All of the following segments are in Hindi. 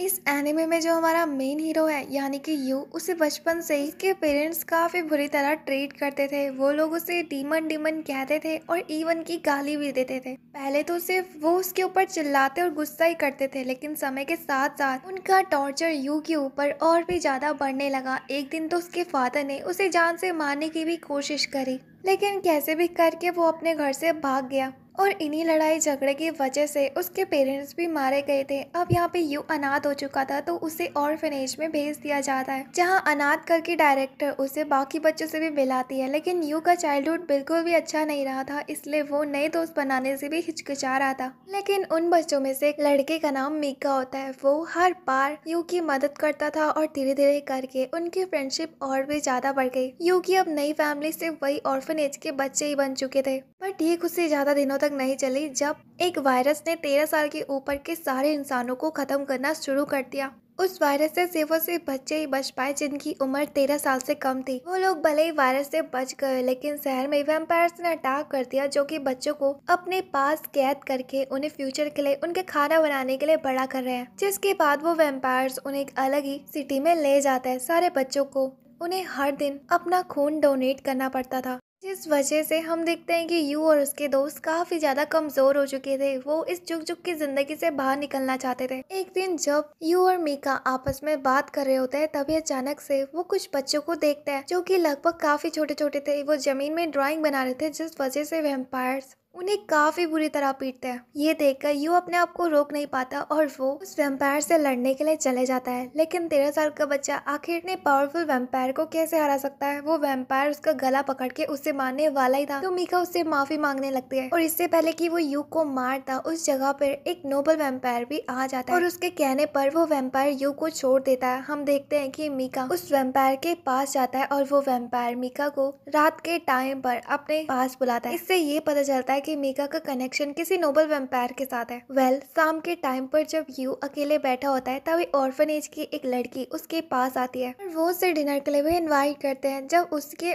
इस एनिमे में जो हमारा मेन हीरो है यानी कि यू उसे बचपन से ही के पेरेंट्स काफ़ी बुरी तरह ट्रीट करते थे वो लोग उसे डीमन डीमन कहते थे और इवन की गाली भी देते थे पहले तो सिर्फ वो उसके ऊपर चिल्लाते और गुस्सा ही करते थे लेकिन समय के साथ साथ उनका टॉर्चर यू के ऊपर और भी ज़्यादा बढ़ने लगा एक दिन तो उसके फादर ने उसे जान से मारने की भी कोशिश करी लेकिन कैसे भी करके वो अपने घर से भाग गया और इन्हीं लड़ाई झगड़े की वजह से उसके पेरेंट्स भी मारे गए थे अब यहाँ पे यू अनाथ हो चुका था तो उसे ऑर्फनेज में भेज दिया जाता है जहाँ अनाथ करके डायरेक्टर उसे बाकी बच्चों से भी मिलाती है लेकिन यू का चाइल्डहुड बिल्कुल भी अच्छा नहीं रहा था इसलिए वो नए दोस्त बनाने से भी हिचकिचा रहा था लेकिन उन बच्चों में से एक लड़के का नाम मीका होता है वो हर बार यू की मदद करता था और धीरे धीरे करके उनकी फ्रेंडशिप और भी ज्यादा बढ़ गई यू की अब नई फैमिली से वही ऑर्फनेज के बच्चे ही बन चुके थे पर ठीक उससे ज्यादा दिनों तक नहीं चली जब एक वायरस ने तेरह साल के ऊपर के सारे इंसानों को ख़त्म करना शुरू कर दिया उस वायरस से सिर्फ और सिर्फ बच्चे ही बच पाए जिनकी उम्र तेरह साल से कम थी वो लोग भले ही वायरस से बच गए लेकिन शहर में वेम्पायर्स ने अटैक कर दिया जो कि बच्चों को अपने पास कैद करके उन्हें फ्यूचर के लिए उनके खाना बनाने के लिए बड़ा कर रहे हैं जिसके बाद वो वेम्पायर्स उन्हें एक अलग ही सिटी में ले जाते हैं सारे बच्चों को उन्हें हर दिन अपना खून डोनेट करना पड़ता था जिस वजह से हम देखते हैं कि यू और उसके दोस्त काफ़ी ज़्यादा कमज़ोर हो चुके थे वो इस जुग जुग की ज़िंदगी से बाहर निकलना चाहते थे एक दिन जब यू और मीका आपस में बात कर रहे होते हैं तभी अचानक से वो कुछ बच्चों को देखते हैं जो कि लगभग काफ़ी छोटे छोटे थे वो ज़मीन में ड्राइंग बना रहे थे जिस वजह से वेम्पायर उन्हें काफ़ी बुरी तरह पीटते हैं ये देखकर यू अपने आप को रोक नहीं पाता और वो उस वेम्पायर से लड़ने के लिए चले जाता है लेकिन तेरह साल का बच्चा आखिर इतने पावरफुल वेम्पायर को कैसे हरा सकता है वो वेम्पायर उसका गला पकड़ के उसे मारने वाला ही था तो मीका उससे माफी मांगने लगती है और इससे पहले की वो यू को मारता उस जगह पर एक नोबल वेम्पायर भी आ जाता है और उसके कहने पर वो वेम्पायर यू को छोड़ देता है हम देखते हैं की मीका उस वेम्पायर के पास जाता है और वो वेम्पायर मीका को रात के टाइम पर अपने पास बुलाता है इससे ये पता चलता है कि मीका का कनेक्शन किसी नोबल वेम्पायर के साथ है वेल well, शाम के टाइम पर जब यू अकेले बैठा होता है तभी एज की एक लड़की उसके पास आती है वो उसे डिनर के लिए भी इन्वाइट करते हैं जब उसके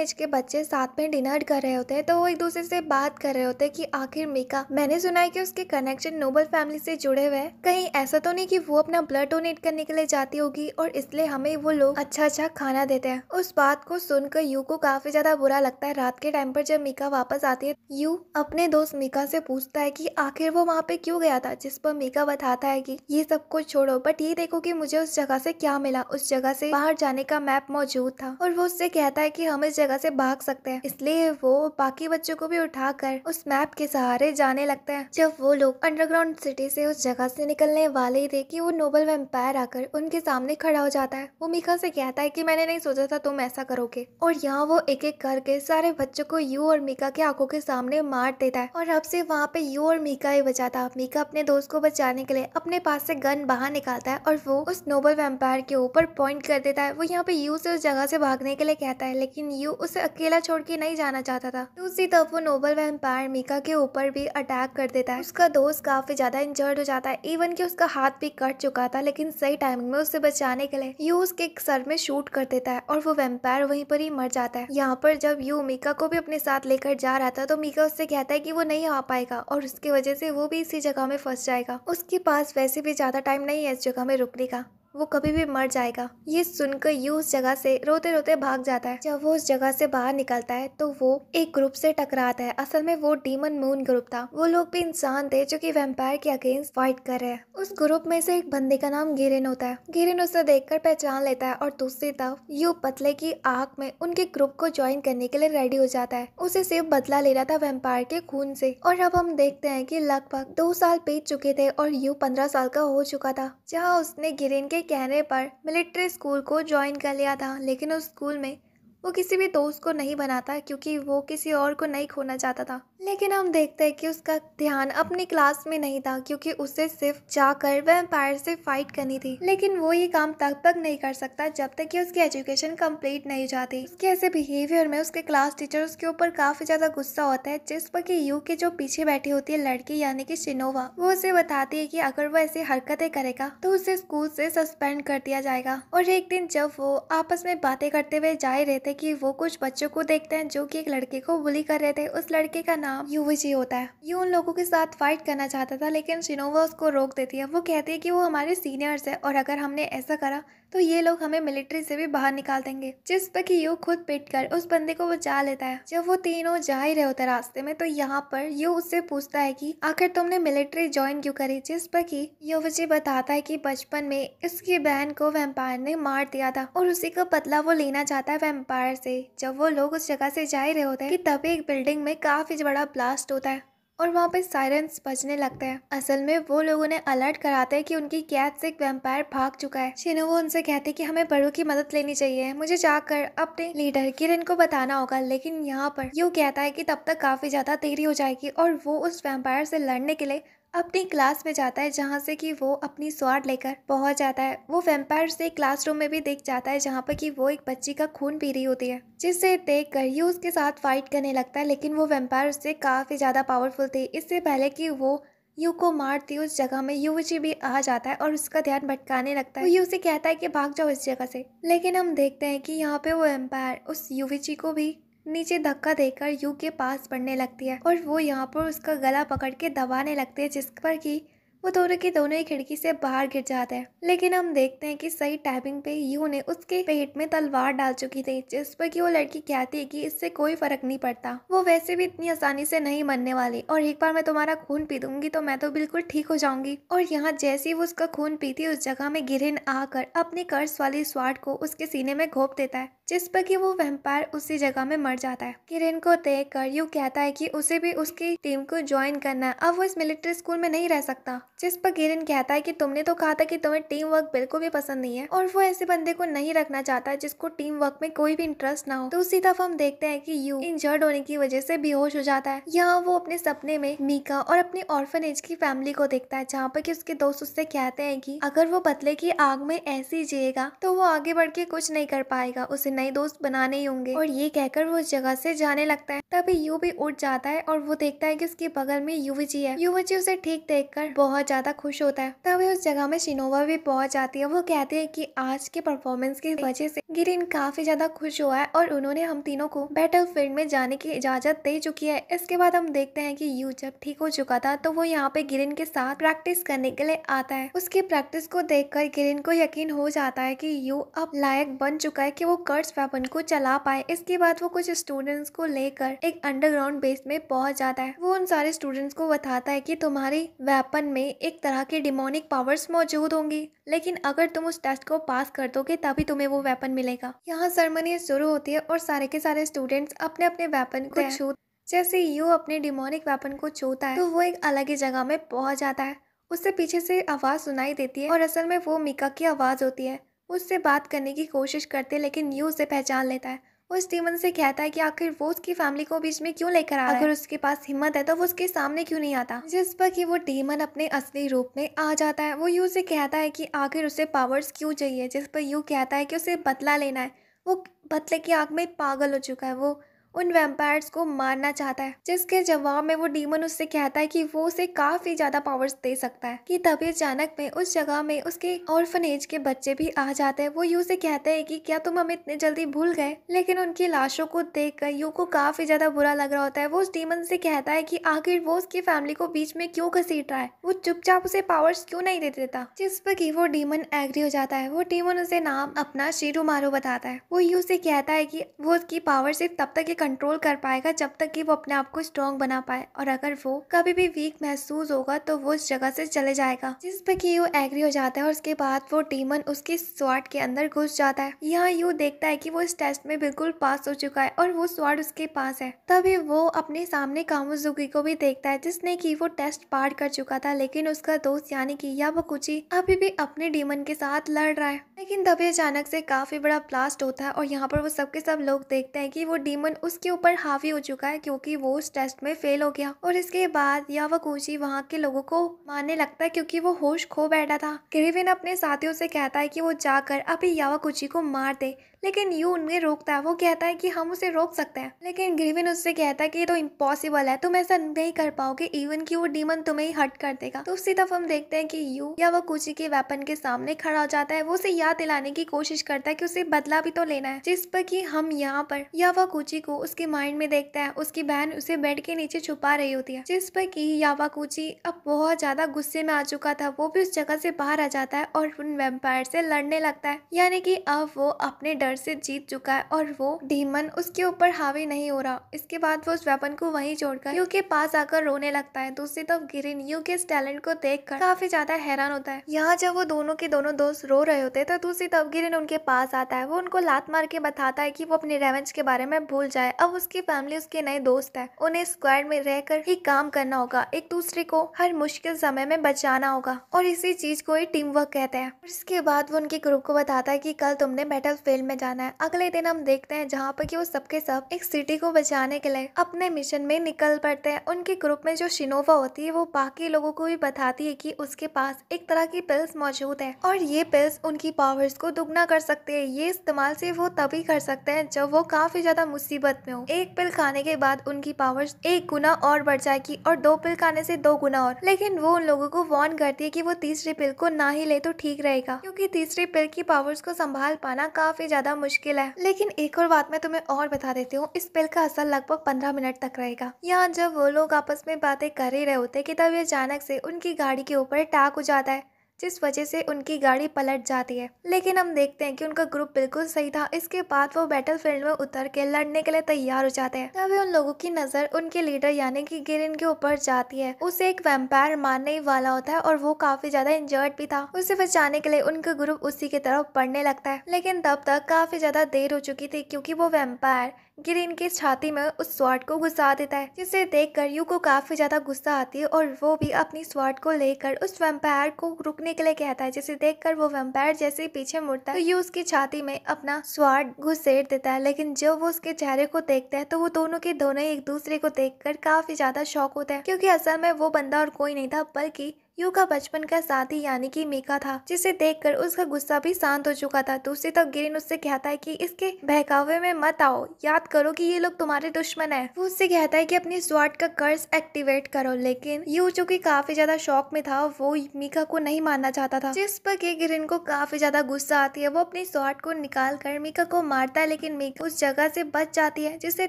एज के बच्चे साथ में डिनर कर रहे होते हैं तो वो एक दूसरे से बात कर रहे होते हैं कि आखिर मीका मैंने सुना है कि उसके कनेक्शन नोबल फैमिली से जुड़े हुए हैं कहीं ऐसा तो नहीं कि वो अपना ब्लड डोनेट करने के लिए जाती होगी और इसलिए हमें वो लोग अच्छा अच्छा खाना देते हैं उस बात को सुनकर यू को काफी ज्यादा बुरा लगता है रात के टाइम पर जब मीका वापस आती है यू अपने दोस्त मीका से पूछता है कि आखिर वो वहाँ पे क्यों गया था जिस पर मीका बताता है कि ये सब कुछ छोड़ो बट ये देखो कि मुझे उस जगह से क्या मिला उस जगह से बाहर जाने का मैप मौजूद था और वो उससे कहता है कि हम इस जगह से भाग सकते हैं इसलिए वो बाकी बच्चों को भी उठा कर उस मैप के सहारे जाने लगते हैं जब वो लोग अंडरग्राउंड सिटी से उस जगह से निकलने वाले ही थे कि वो नोबल वेम्पायर आकर उनके सामने खड़ा हो जाता है वो मीका से कहता है कि मैंने नहीं सोचा था तुम ऐसा करोगे और यहाँ वो एक एक करके सारे बच्चों को यू और मीका के आंखों के सामने मार मार देता है और अब से वहाँ पे यू और मीका ही बचा था मीका अपने दोस्त को बचाने के लिए अपने पास से गन बाहर निकालता है और वो उस नोबल वेम्पायर के ऊपर पॉइंट कर देता है वो यहाँ पे यू से उस जगह से भागने के लिए कहता है लेकिन यू उसे अकेला छोड़ के नहीं जाना चाहता था दूसरी तरफ वो नोबल वेम्पायर मीका के ऊपर भी अटैक कर देता है उसका दोस्त काफी ज्यादा इंजर्ड हो जाता है इवन की उसका हाथ भी कट चुका था लेकिन सही टाइमिंग में उससे बचाने के लिए यू उसके सर में शूट कर देता है और वो वेम्पायर वहीं पर ही मर जाता है यहाँ पर जब यू मीका को भी अपने साथ लेकर जा रहा था तो मीका उससे कहता है कि वो नहीं आ पाएगा और उसकी वजह से वो भी इसी जगह में फंस जाएगा उसके पास वैसे भी ज़्यादा टाइम नहीं है इस जगह में रुकने का वो कभी भी मर जाएगा ये सुनकर यू उस जगह से रोते रोते भाग जाता है जब वो उस जगह से बाहर निकलता है तो वो एक ग्रुप से टकराता है असल में वो डीमन मून ग्रुप था वो लोग भी इंसान थे जो कि वेम्पायर के अगेंस्ट फाइट कर रहे हैं उस ग्रुप में से एक बंदे का नाम गिरिन होता है गिरिन उसे देख पहचान लेता है और दूसरी तरफ यू पतले की आग में उनके ग्रुप को ज्वाइन करने के लिए रेडी हो जाता है उसे सिर्फ बदला ले रहा था वेम्पायर के खून से और अब हम देखते हैं की लगभग दो साल बीत चुके थे और यू पंद्रह साल का हो चुका था जहाँ उसने गिरेन के के कहने पर मिलिट्री स्कूल को ज्वाइन कर लिया था लेकिन उस स्कूल में वो किसी भी दोस्त को नहीं बनाता क्योंकि वो किसी और को नहीं खोना चाहता था लेकिन हम देखते हैं कि उसका ध्यान अपनी क्लास में नहीं था क्योंकि उसे सिर्फ जाकर वेम्पायर से फाइट करनी थी लेकिन वो ये काम तब तक नहीं कर सकता जब तक कि उसकी एजुकेशन कंप्लीट नहीं जाती उसके ऐसे बिहेवियर में उसके क्लास टीचर उसके ऊपर काफी ज्यादा गुस्सा होता है जिस पर की यू के जो पीछे बैठी होती है लड़की यानी की शिनोवा वो उसे बताती है की अगर वो ऐसी हरकतें करेगा तो उसे स्कूल से सस्पेंड कर दिया जाएगा और एक दिन जब वो आपस में बातें करते हुए जा रहे थे की वो कुछ बच्चों को देखते हैं जो की एक लड़के को बुली कर रहे थे उस लड़के का नाम नाम यूवीजी होता है ये उन लोगों के साथ फाइट करना चाहता था लेकिन शिनोवा उसको रोक देती है वो कहती है कि वो हमारे सीनियर्स है और अगर हमने ऐसा करा तो ये लोग हमें मिलिट्री से भी बाहर निकाल देंगे जिस पर कि यू खुद पिट कर उस बंदे को बचा लेता है जब वो तीनों जा ही रहे होते रास्ते में तो यहाँ पर यू उससे पूछता है कि आखिर तुमने मिलिट्री ज्वाइन क्यों करी जिस पर कि युवजी बताता है कि बचपन में इसकी बहन को वेम्पायर ने मार दिया था और उसी का बदला वो लेना चाहता है वेम्पायर से जब वो लोग उस जगह से जा ही रहे होते हैं तभी एक बिल्डिंग में काफी बड़ा बड़ा ब्लास्ट होता है और वहाँ पे साइरेंस बजने लगते हैं असल में वो लोग उन्हें अलर्ट कराते हैं कि उनकी कैद से एक वेम्पायर भाग चुका है वो उनसे कहते कि हमें बड़ों की मदद लेनी चाहिए मुझे जाकर अपने लीडर किरण को बताना होगा लेकिन यहाँ पर यू कहता है कि तब तक काफी ज्यादा देरी हो जाएगी और वो उस वेम्पायर से लड़ने के लिए अपनी क्लास में जाता है जहाँ से कि वो अपनी स्वाद लेकर पहुँच जाता है वो वेम्पायर से क्लासरूम में भी देख जाता है जहाँ पर कि वो एक बच्ची का खून पी रही होती है जिससे देख कर ही उसके साथ फाइट करने लगता है लेकिन वो वेम्पायर उससे काफ़ी ज़्यादा पावरफुल थी इससे पहले कि वो यू को मारती उस जगह में यू जी भी आ जाता है और उसका ध्यान भटकाने लगता है वो यू से कहता है कि भाग जाओ इस जगह से लेकिन हम देखते हैं कि यहाँ पे वो एम्पायर उस यू को भी नीचे धक्का देकर यू के पास पड़ने लगती है और वो यहाँ पर उसका गला पकड़ के दबाने लगती है जिस पर कि वो दोनों की दोनों ही खिड़की से बाहर गिर जाते है लेकिन हम देखते हैं कि सही टाइमिंग पे यू ने उसके पेट में तलवार डाल चुकी थी जिस पर कि वो लड़की कहती है कि इससे कोई फर्क नहीं पड़ता वो वैसे भी इतनी आसानी से नहीं मरने वाली और एक बार मैं तुम्हारा खून पी दूंगी तो मैं तो बिल्कुल ठीक हो जाऊंगी और यहाँ जैसी वो उसका खून पीती उस जगह में गिरिन आकर अपनी कर्ज वाली स्वाट को उसके सीने में घोप देता है जिस पर कि वो वेम्पायर उसी जगह में मर जाता है किरण को देख कर यू कहता है कि उसे भी उसकी टीम को ज्वाइन करना है अब वो इस मिलिट्री स्कूल में नहीं रह सकता जिस पर किरण कहता है कि तुमने तो कहा था कि तुम्हें टीम वर्क बिल्कुल भी पसंद नहीं है और वो ऐसे बंदे को नहीं रखना चाहता है जिसको टीम वर्क में कोई भी इंटरेस्ट ना हो तो उसी तरफ हम देखते हैं की यू इंजर्ड होने की वजह से बेहोश हो जाता है यहाँ वो अपने सपने में मीका और ऑर्फन एज की फैमिली को देखता है जहाँ पर की उसके दोस्त उससे कहते हैं की अगर वो बदले की आग में ऐसी जिएगा तो वो आगे बढ़ के कुछ नहीं कर पाएगा उसे नए दोस्त बनाने ही होंगे और ये कहकर वो उस जगह से जाने लगता है तभी यू भी उठ जाता है और वो देखता है कि उसके बगल में युवजी है युवजी उसे ठीक देखकर बहुत ज्यादा खुश होता है तभी उस जगह में शिनोवा भी पहुंच जाती है वो कहते हैं कि आज के परफॉर्मेंस की वजह से गिरिन काफी ज्यादा खुश हुआ है और उन्होंने हम तीनों को बैटल फील्ड में जाने की इजाजत दे चुकी है इसके बाद हम देखते हैं कि यू जब ठीक हो चुका था तो वो यहाँ पे गिरिन के साथ प्रैक्टिस करने के लिए आता है उसकी प्रैक्टिस को देखकर गिरिन को यकीन हो जाता है कि यू अब लायक बन चुका है कि वो कर फर्स्ट वेपन को चला पाए इसके बाद वो कुछ स्टूडेंट्स को लेकर एक अंडरग्राउंड बेस में पहुंच जाता है वो उन सारे स्टूडेंट्स को बताता है कि तुम्हारे वेपन में एक तरह के डिमोनिक पावर्स मौजूद होंगी लेकिन अगर तुम उस टेस्ट को पास कर दोगे तभी तुम्हें वो वेपन मिलेगा यहाँ सरमनी शुरू होती है और सारे के सारे स्टूडेंट्स अपने अपने वेपन को छू जैसे यू अपने डिमोनिक वेपन को छूता है तो वो एक अलग ही जगह में पहुंच जाता है उससे पीछे से आवाज़ सुनाई देती है और असल में वो मिका की आवाज़ होती है उससे बात करने की कोशिश करते लेकिन यू उसे पहचान लेता है वो स्टीवन से कहता है कि आखिर वो उसकी फैमिली को बीच में क्यों लेकर आया अगर उसके पास हिम्मत है तो वो उसके सामने क्यों नहीं आता जिस पर कि वो डेमन अपने असली रूप में आ जाता है वो यू से कहता है कि आखिर उसे पावर्स क्यों चाहिए जिस पर यू कहता है कि उसे बदला लेना है वो बदले की आग में पागल हो चुका है वो उन वेम्पायर्स को मारना चाहता है जिसके जवाब में वो डीमन उससे कहता है कि वो उसे काफी ज्यादा पावर्स दे सकता है कि तभी अचानक में उस जगह में उसके ऑर्फनेज के बच्चे भी आ जाते हैं वो यू से कहते हैं कि क्या तुम हमें इतने जल्दी भूल गए लेकिन उनकी लाशों को देख कर यू को काफी ज्यादा बुरा लग रहा होता है वो उस डीमन से कहता है की आखिर वो उसकी फैमिली को बीच में क्यों घसीट रहा है वो चुपचाप उसे पावर्स क्यों नहीं दे देता जिस पर की वो डीमन एग्री हो जाता है वो डीमन उसे नाम अपना शीरू मारू बताता है वो यू से कहता है की वो उसकी पावर सिर्फ तब तक ही कंट्रोल कर पाएगा जब तक कि वो अपने आप को स्ट्रॉन्ग बना पाए और अगर वो कभी भी वीक महसूस होगा तो वो उस जगह से चले जाएगा जिस पर की यू एग्री हो जाता है और उसके बाद वो डीमन उसके स्वाट के अंदर घुस जाता है यहाँ यू देखता है की वो इस टेस्ट में बिल्कुल पास हो चुका है और वो स्वाट उसके पास है तभी वो अपने सामने कामुजुकी को भी देखता है जिसने की वो टेस्ट पार कर चुका था लेकिन उसका दोस्त यानी की कि याबाकुची अभी भी अपने डीमन के साथ लड़ रहा है लेकिन तभी अचानक से काफी बड़ा ब्लास्ट होता है और यहाँ पर वो सबके सब लोग देखते हैं कि वो डीमन उस उसके ऊपर हावी हो चुका है क्योंकि वो उस टेस्ट में फेल हो गया और इसके बाद यावागूची वहाँ के लोगों को मारने लगता है क्योंकि वो होश खो बैठा था क्रिविन अपने साथियों से कहता है कि वो जाकर अभी यावागूची को मार दे लेकिन यू उन्हें रोकता है वो कहता है कि हम उसे रोक सकते हैं लेकिन ग्रीविन उससे कहता है कि ये तो इम्पॉसिबल है तुम ऐसा नहीं कर पाओगे इवन कि वो डीमन तुम्हें ही हट कर देगा तो उसी तरफ हम देखते हैं कि यू या वो कुची के वेपन के सामने खड़ा हो जाता है वो उसे याद दिलाने की कोशिश करता है कि उसे बदला भी तो लेना है जिस पर की हम यहाँ पर या वह कुची को उसके माइंड में देखता है उसकी बहन उसे बेड के नीचे छुपा रही होती है जिस पर की यावा कुची अब बहुत ज्यादा गुस्से में आ चुका था वो भी उस जगह से बाहर आ जाता है और उन वेम्पायर से लड़ने लगता है यानी कि अब वो अपने डर डर से जीत चुका है और वो डीमन उसके ऊपर हावी नहीं हो रहा इसके बाद वो उस वेपन को वहीं छोड़कर यू के पास आकर रोने लगता है दूसरी तरफ गिरिन यू के इस टैलेंट को देख कर काफी ज्यादा हैरान होता है यहाँ जब वो दोनों के दोनों दोस्त रो रहे होते तो दूसरी तरफ गिरिन उनके पास आता है वो उनको लात मार के बताता है की वो अपने रेवेंज के बारे में भूल जाए अब उसकी फैमिली उसके नए दोस्त है उन्हें स्क्वाड में रहकर ही काम करना होगा एक दूसरे को हर मुश्किल समय में बचाना होगा और इसी चीज को ही टीम वर्क कहते हैं इसके बाद वो उनके ग्रुप को बताता है की कल तुमने मेटल फील्ड में जाना है अगले दिन हम देखते हैं जहाँ पर कि वो सबके सब एक सिटी को बचाने के लिए अपने मिशन में निकल पड़ते हैं उनके ग्रुप में जो शिनोवा होती है वो बाकी लोगों को भी बताती है कि उसके पास एक तरह की पिल्स मौजूद है और ये पिल्स उनकी पावर्स को दुगना कर सकते हैं ये इस्तेमाल सिर्फ वो तभी कर सकते हैं जब वो काफी ज्यादा मुसीबत में हो एक पिल खाने के बाद उनकी पावर्स एक गुना और बढ़ जाएगी और दो पिल खाने से दो गुना और लेकिन वो उन लोगों को वार्न करती है कि वो तीसरी पिल को ना ही ले तो ठीक रहेगा क्योंकि तीसरी पिल की पावर्स को संभाल पाना काफी ज्यादा ज़्यादा मुश्किल है लेकिन एक और बात मैं तुम्हें और बता देती हूँ इस बिल का असर लगभग पंद्रह मिनट तक रहेगा यहाँ जब वो लोग आपस में बातें कर ही रहे होते कि तब अचानक से उनकी गाड़ी के ऊपर टाक हो जाता है जिस वजह से उनकी गाड़ी पलट जाती है लेकिन हम देखते हैं कि उनका ग्रुप बिल्कुल सही था इसके बाद वो बैटलफील्ड में उतर के लड़ने के लिए तैयार हो जाते हैं तभी उन लोगों की नजर उनके लीडर यानी कि गिरिन के ऊपर जाती है उसे एक वेम्पायर मारने वाला होता है और वो काफी ज्यादा इंजर्ड भी था उसे बचाने के लिए उनका ग्रुप उसी की तरफ पड़ने लगता है लेकिन तब तक काफी ज्यादा देर हो चुकी थी क्यूँकी वो वेम्पायर ग्रीन की छाती में उस स्वाट को घुसा देता है जिसे देखकर यू को काफी ज्यादा गुस्सा आती है और वो भी अपनी स्वाट को लेकर उस वेम्पायर को रुकने के लिए कहता है जिसे देखकर वो वेम्पायर जैसे ही पीछे मुड़ता है तो यू उसकी छाती में अपना स्वाट घुसेर देता है लेकिन जब वो उसके चेहरे को देखता है तो वो दोनों के दोनों एक दूसरे को कर काफी ज्यादा शौक होता है क्यूँकी असल में वो बंदा और कोई नहीं था बल्कि यू का बचपन का साथी यानी कि मीका था जिसे देखकर उसका गुस्सा भी शांत हो चुका था दूसरी तरफ गिरिन उससे कहता है कि इसके बहकावे में मत आओ याद करो कि ये लोग तुम्हारे दुश्मन है वो उससे कहता है कि अपनी स्वाट का कर्ज एक्टिवेट करो लेकिन यू जो की काफी ज्यादा शौक में था वो मीका को नहीं मानना चाहता था जिस पर कि गिरिन को काफी ज्यादा गुस्सा आती है वो अपनी स्वाट को निकाल कर मीका को मारता है लेकिन मीका उस जगह ऐसी बच जाती है जिसे